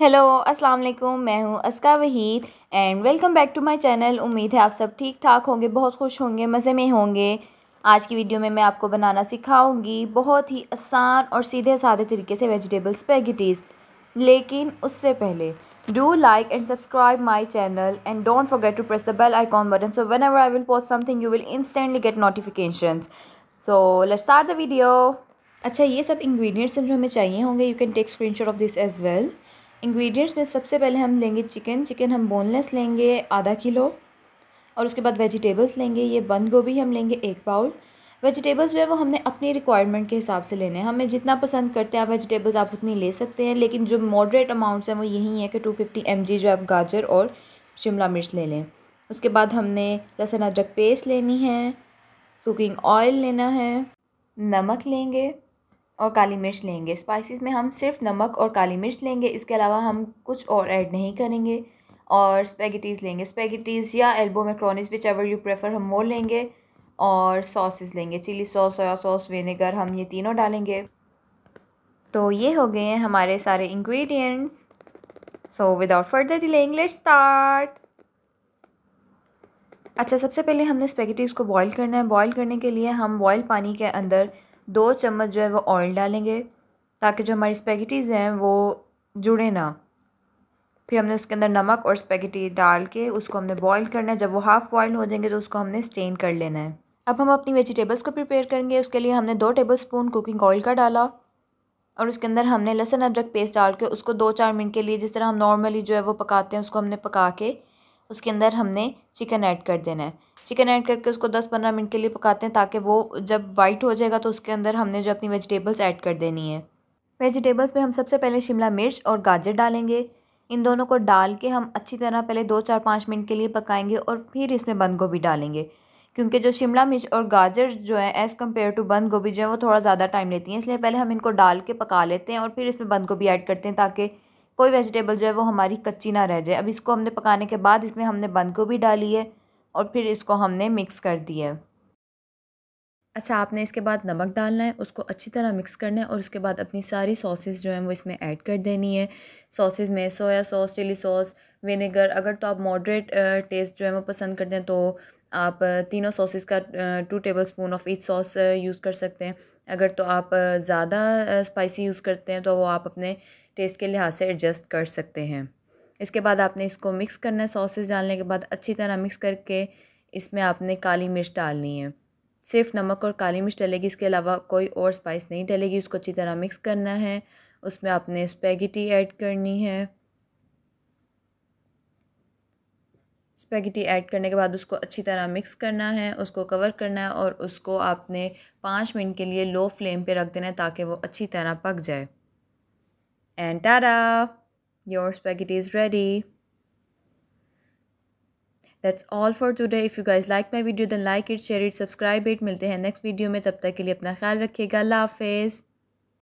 hello अस्सलाम वालेकुम मैं हूँ Aska Waheed and welcome back to my channel उम्मीद है आप सब ठीक ठाक होंगे बहुत खुश होंगे मज़े में होंगे आज की वीडियो में मैं आपको बनाना सिखाऊंगी बहुत ही आसान और सीधे साधे तरीके से वेजिटेबल्स पैगिटीज लेकिन उससे पहले do like and subscribe my channel and don't forget to press the bell icon button so when I will post something you will instantly get notification so let start the video अच्छा ये सब ingredients हैं जो हमें चाहिए होंगे you can take screenshot of this as well ingredients में सबसे पहले हम लेंगे चिकन चिकन हम बोनलेस लेंगे आधा किलो और उसके बाद वेजिटेबल्स लेंगे ये बंद गोभी हम लेंगे एक पाउल वेजिटेबल्स जो है वो हमने अपनी रिक्वायरमेंट के हिसाब से लेने हैं हमें जितना पसंद करते हैं आप वेजिटेबल्स आप उतनी ले सकते हैं लेकिन जो मॉडरेट अमाउंट्स हैं वो यही है कि टू फिफ्टी एम जी जो आप गाजर और शिमला मिर्च ले लें उसके बाद हमने लहसुन अदरक पेस्ट लेनी है कुकिंग ऑयल लेना है नमक लेंगे और काली मिर्च लेंगे स्पाइसेस में हम सिर्फ नमक और काली मिर्च लेंगे इसके अलावा हम कुछ और ऐड नहीं करेंगे और स्पेगेटीज़ लेंगे स्पेगेटीज़ या elbow macaronis whichever you prefer हम वो लेंगे और सॉसेस लेंगे chilli sauce soya sauce vinegar हम ये तीनों डालेंगे तो ये हो गए हैं हमारे सारे ingredients so without further delaying English start अच्छा सबसे पहले हमने स्पेगेटीज़ को बॉईल करना है बॉईल करने के लिए हम बॉईल पानी के अंदर दो चम्मच जो है वो ऑयल डालेंगे ताकि जो हमारी स्पेगेटीज़ हैं वो जुड़े ना फिर हमने उसके अंदर नमक और स्पेगेटी डाल के उसको हमने बॉईल करना है जब वो हाफ़ बॉयल हो जाएंगे तो उसको हमने स्टेन कर लेना है अब हम अपनी वेजिटेबल्स को प्रिपेयर करेंगे उसके लिए हमने दो टेबल स्पून कुकिंग ऑयल का डाला और उसके अंदर हमने लहसुन अदरक पेस्ट डाल के उसको दो चार मिनट के लिए जिस तरह हम नॉर्मली जो है वो पकाते हैं उसको हमने पका के उसके अंदर हमने चिकन ऐड कर देना है चिकन ऐड करके उसको दस पंद्रह मिनट के लिए पकाते हैं ताकि वो जब वाइट हो जाएगा तो उसके अंदर हमने जो अपनी वेजिटेबल्स ऐड कर देनी है वेजिटेबल्स में हम सबसे पहले शिमला मिर्च और गाजर डालेंगे इन दोनों को डाल के हम अच्छी तरह पहले दो चार पाँच मिनट के लिए पकाएंगे और फिर इसमें बंद गोभी डालेंगे क्योंकि जो शिमला मिर्च और गाजर जो है एज़ कम्पेयर टू बंद गोभी जो है वो थोड़ा ज़्यादा टाइम लेती हैं इसलिए पहले हम इनको डाल के पका लेते हैं और फिर इसमें बंद गोभी ऐड करते हैं ताकि कोई वेजिटेबल जो है वो हमारी कच्ची ना रह जाए अब इसको हमने पकाने के बाद इसमें हमने बंद गोभी डाली है और फिर इसको हमने मिक्स कर दिया है अच्छा आपने इसके बाद नमक डालना है उसको अच्छी तरह मिक्स करना है और उसके बाद अपनी सारी सॉसेस जो हैं वो इसमें ऐड कर देनी है सॉसेज में soya sauce chilli sauce vinegar अगर तो आप मॉडरेट टेस्ट जो है वो पसंद करते हैं तो आप तीनों सॉसेस का two tablespoon of each sauce use कर सकते हैं अगर तो आप ज़्यादा स्पाइसी यूज़ करते हैं तो वो आप अपने टेस्ट के लिहाज से एडजस्ट कर सकते हैं इसके बाद आपने इसको मिक्स करना है सॉसेस डालने के बाद अच्छी तरह मिक्स करके इसमें आपने काली मिर्च डालनी है सिर्फ नमक और काली मिर्च डलेगी इसके अलावा कोई और स्पाइस नहीं डलेगी उसको अच्छी तरह मिक्स करना है उसमें आपने स्पेगेटी ऐड करनी है स्पैगेटी ऐड करने के बाद उसको अच्छी तरह मिक्स करना है उसको कवर करना है और उसको आपने पाँच मिनट के लिए लो फ्लेम पे रख देना है ताकि वो अच्छी तरह पक जाए and tada your spaghetti is ready that's all for today if you guys like my video then like it share it subscribe it मिलते हैं नेक्स्ट वीडियो में तब तक के लिए अपना ख्याल रखिएगा हाफिज़